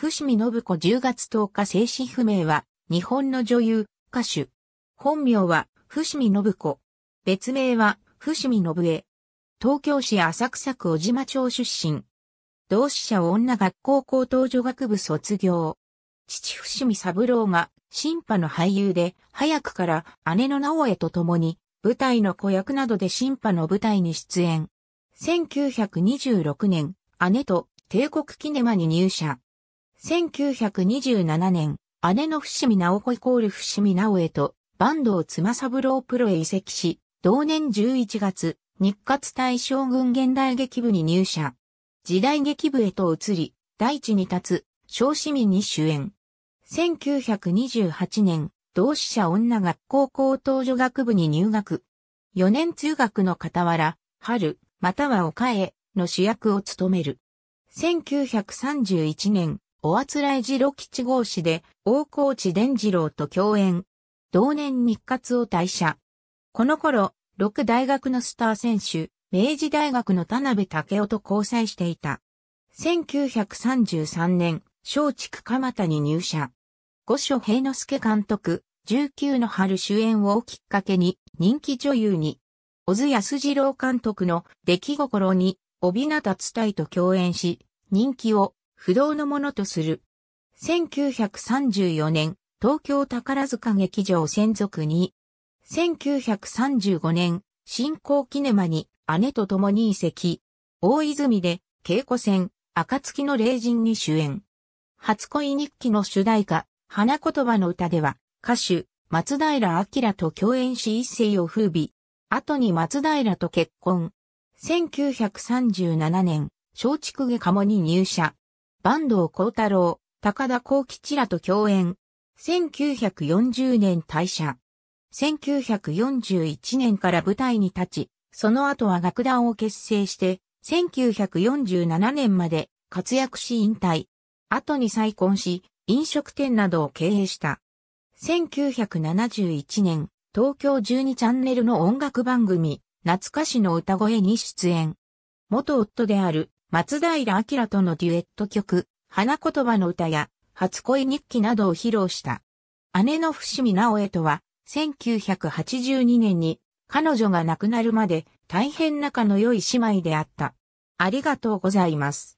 伏見信子10月10日精神不明は、日本の女優、歌手。本名は、伏見信子。別名は、伏見信江。東京市浅草区小島町出身。同志社女学校高等女学部卒業。父伏見三郎が、ンパの俳優で、早くから姉の直江と共に、舞台の子役などでンパの舞台に出演。1926年、姉と帝国キネマに入社。1927年、姉の伏見直子イコール伏見直江と、坂東妻三郎プロへ移籍し、同年11月、日活大将軍現代劇部に入社。時代劇部へと移り、大地に立つ、小市民に主演。1928年、同志社女学校高等女学部に入学。4年通学の傍ら、春、または岡江の主役を務める。1931年、おあつらい次郎吉号誌で、大河内伝次郎と共演。同年日活を退社。この頃、六大学のスター選手、明治大学の田辺武夫と交際していた。1933年、松竹蒲田に入社。五所平之助監督、19の春主演をきっかけに人気女優に、小津安二郎監督の出来心に、帯名達隊と共演し、人気を不動のものとする。1934年、東京宝塚劇場専属に、1935年、新興キネマに姉と共に移籍。大泉で、稽古戦、暁の霊人に主演。初恋日記の主題歌、花言葉の歌では、歌手、松平明と共演し一世を風靡。後に松平と結婚。1937年、松竹下鴨に入社。坂東幸太郎、高田幸吉らと共演。1940年退社。1941年から舞台に立ち、その後は楽団を結成して、1947年まで活躍し引退。後に再婚し、飲食店などを経営した。1971年、東京12チャンネルの音楽番組、懐かしの歌声に出演。元夫である松平明とのデュエット曲、花言葉の歌や、初恋日記などを披露した。姉の伏見直江とは、1982年に、彼女が亡くなるまで、大変仲の良い姉妹であった。ありがとうございます。